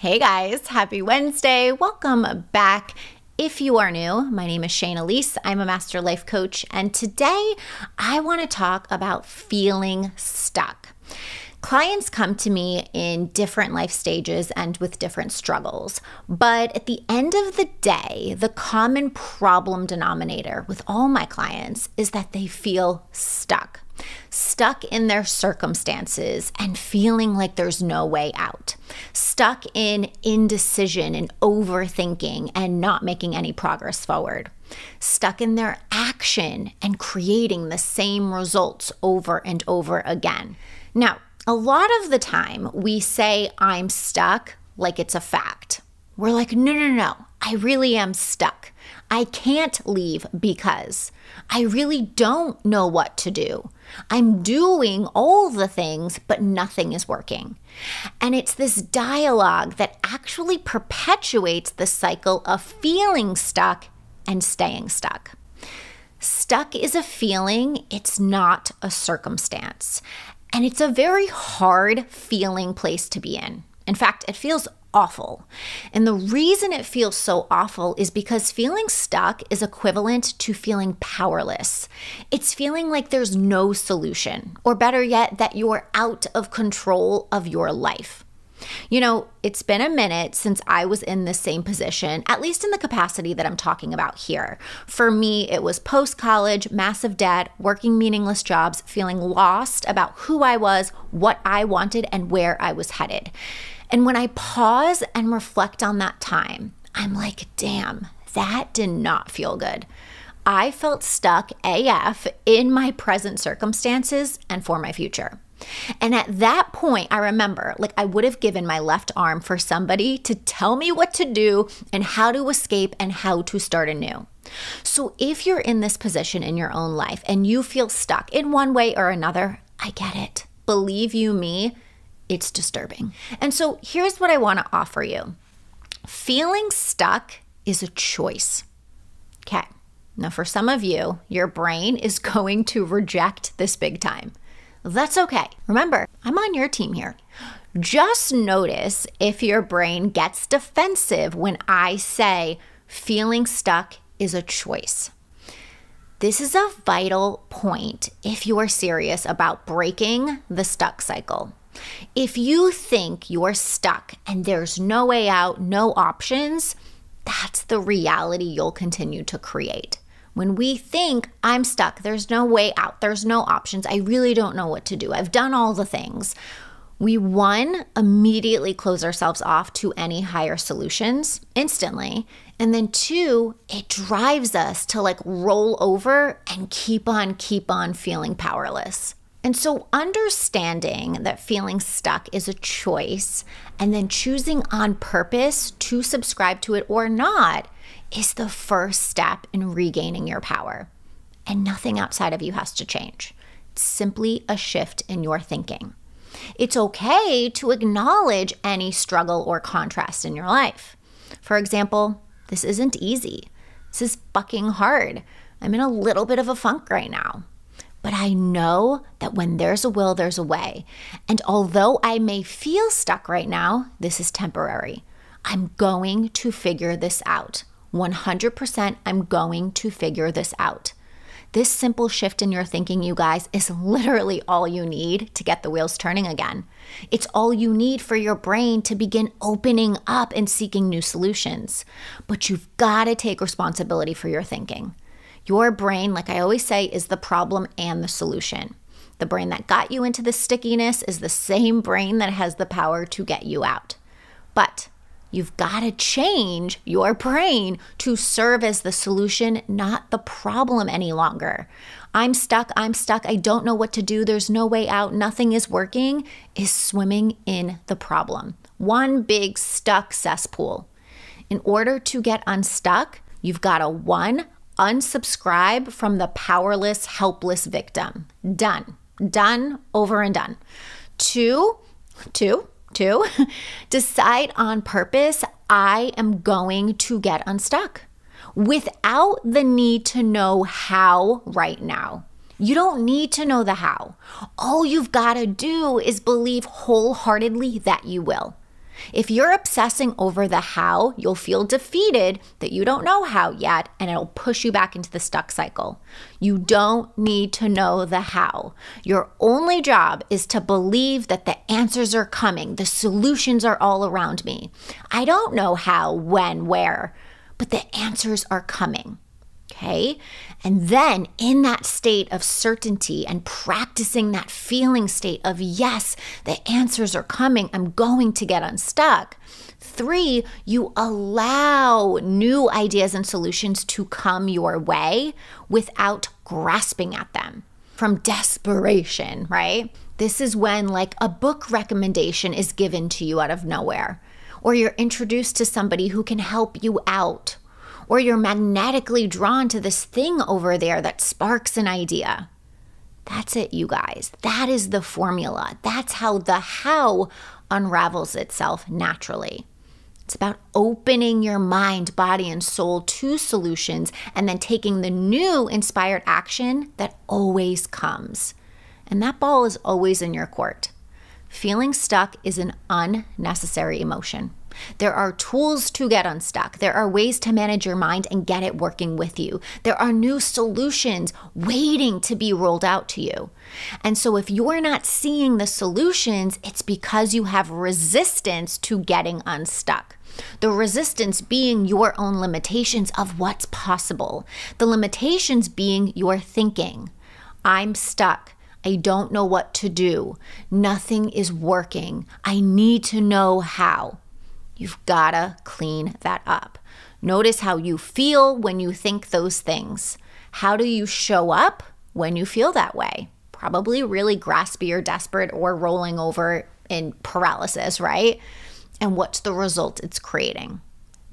Hey guys, happy Wednesday. Welcome back. If you are new, my name is Shane Elise. I'm a master life coach, and today I want to talk about feeling stuck. Clients come to me in different life stages and with different struggles. But at the end of the day, the common problem denominator with all my clients is that they feel stuck stuck in their circumstances and feeling like there's no way out, stuck in indecision and overthinking and not making any progress forward, stuck in their action and creating the same results over and over again. Now, a lot of the time we say, I'm stuck, like it's a fact. We're like, no, no, no, I really am stuck. I can't leave because I really don't know what to do. I'm doing all the things, but nothing is working. And it's this dialogue that actually perpetuates the cycle of feeling stuck and staying stuck. Stuck is a feeling, it's not a circumstance. And it's a very hard feeling place to be in. In fact, it feels awful. And the reason it feels so awful is because feeling stuck is equivalent to feeling powerless. It's feeling like there's no solution, or better yet, that you're out of control of your life. You know, it's been a minute since I was in the same position, at least in the capacity that I'm talking about here. For me, it was post college, massive debt, working meaningless jobs, feeling lost about who I was, what I wanted, and where I was headed. And when I pause and reflect on that time, I'm like, damn, that did not feel good. I felt stuck AF in my present circumstances and for my future. And at that point, I remember like I would have given my left arm for somebody to tell me what to do and how to escape and how to start anew. So if you're in this position in your own life and you feel stuck in one way or another, I get it. Believe you me, it's disturbing. And so here's what I want to offer you feeling stuck is a choice. Okay. Now, for some of you, your brain is going to reject this big time. That's okay. Remember, I'm on your team here. Just notice if your brain gets defensive when I say feeling stuck is a choice. This is a vital point if you are serious about breaking the stuck cycle. If you think you're stuck and there's no way out, no options, that's the reality you'll continue to create. When we think, I'm stuck, there's no way out, there's no options, I really don't know what to do, I've done all the things, we one, immediately close ourselves off to any higher solutions instantly. And then two, it drives us to like roll over and keep on, keep on feeling powerless. And so, understanding that feeling stuck is a choice and then choosing on purpose to subscribe to it or not is the first step in regaining your power. And nothing outside of you has to change. It's simply a shift in your thinking. It's okay to acknowledge any struggle or contrast in your life. For example, this isn't easy. This is fucking hard. I'm in a little bit of a funk right now. But I know that when there's a will, there's a way. And although I may feel stuck right now, this is temporary. I'm going to figure this out. 100% I'm going to figure this out. This simple shift in your thinking, you guys, is literally all you need to get the wheels turning again. It's all you need for your brain to begin opening up and seeking new solutions. But you've got to take responsibility for your thinking. Your brain, like I always say, is the problem and the solution. The brain that got you into the stickiness is the same brain that has the power to get you out. But you've got to change your brain to serve as the solution, not the problem any longer. I'm stuck, I'm stuck, I don't know what to do, there's no way out, nothing is working, is swimming in the problem. One big stuck cesspool. In order to get unstuck, you've got to one, unsubscribe from the powerless, helpless victim. Done. Done, over and done. Two, two, two, decide on purpose I am going to get unstuck without the need to know how right now. You don't need to know the how. All you've got to do is believe wholeheartedly that you will. If you're obsessing over the how, you'll feel defeated that you don't know how yet, and it'll push you back into the stuck cycle. You don't need to know the how. Your only job is to believe that the answers are coming, the solutions are all around me. I don't know how, when, where, but the answers are coming okay. And then in that state of certainty and practicing that feeling state of, yes, the answers are coming, I'm going to get unstuck. Three, you allow new ideas and solutions to come your way without grasping at them from desperation, right? This is when, like, a book recommendation is given to you out of nowhere, or you're introduced to somebody who can help you out, or you're magnetically drawn to this thing over there that sparks an idea. That's it, you guys. That is the formula. That's how the how unravels itself naturally. It's about opening your mind, body, and soul to solutions and then taking the new inspired action that always comes. And that ball is always in your court. Feeling stuck is an unnecessary emotion. There are tools to get unstuck. There are ways to manage your mind and get it working with you. There are new solutions waiting to be rolled out to you. And so, if you're not seeing the solutions, it's because you have resistance to getting unstuck. The resistance being your own limitations of what's possible, the limitations being your thinking. I'm stuck. I don't know what to do. Nothing is working. I need to know how. You've gotta clean that up. Notice how you feel when you think those things. How do you show up when you feel that way? Probably really graspy or desperate or rolling over in paralysis, right? And what's the result it's creating?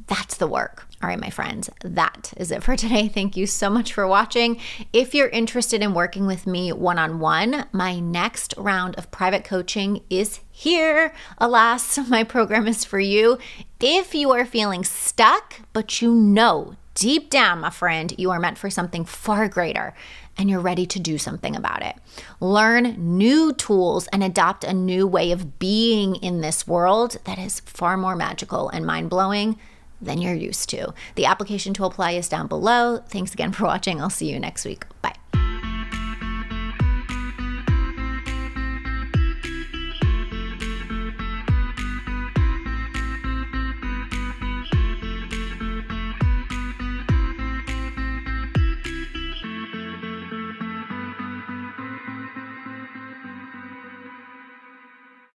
That's the work. All right, my friends, that is it for today. Thank you so much for watching. If you're interested in working with me one on one, my next round of private coaching is here. Alas, my program is for you. If you are feeling stuck, but you know deep down, my friend, you are meant for something far greater and you're ready to do something about it. Learn new tools and adopt a new way of being in this world that is far more magical and mind blowing than you're used to. The application to apply is down below. Thanks again for watching. I'll see you next week. Bye.